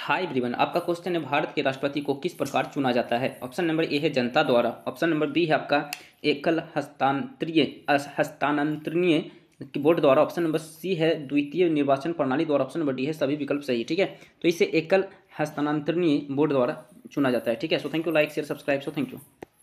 हाय ब्रिवन आपका क्वेश्चन है भारत के राष्ट्रपति को किस प्रकार चुना जाता है ऑप्शन नंबर ए है जनता द्वारा ऑप्शन नंबर बी है आपका एकल हस्तांतरीय हस्तांतरणीय बोर्ड द्वारा ऑप्शन नंबर सी है द्वितीय निर्वाचन प्रणाली द्वारा ऑप्शन नंबर डी है सभी विकल्प सही है ठीक है तो इसे एकल हस्तांतरणीय बोर्ड द्वारा चुना जाता है ठीक है so thank you like share subscribe so thank you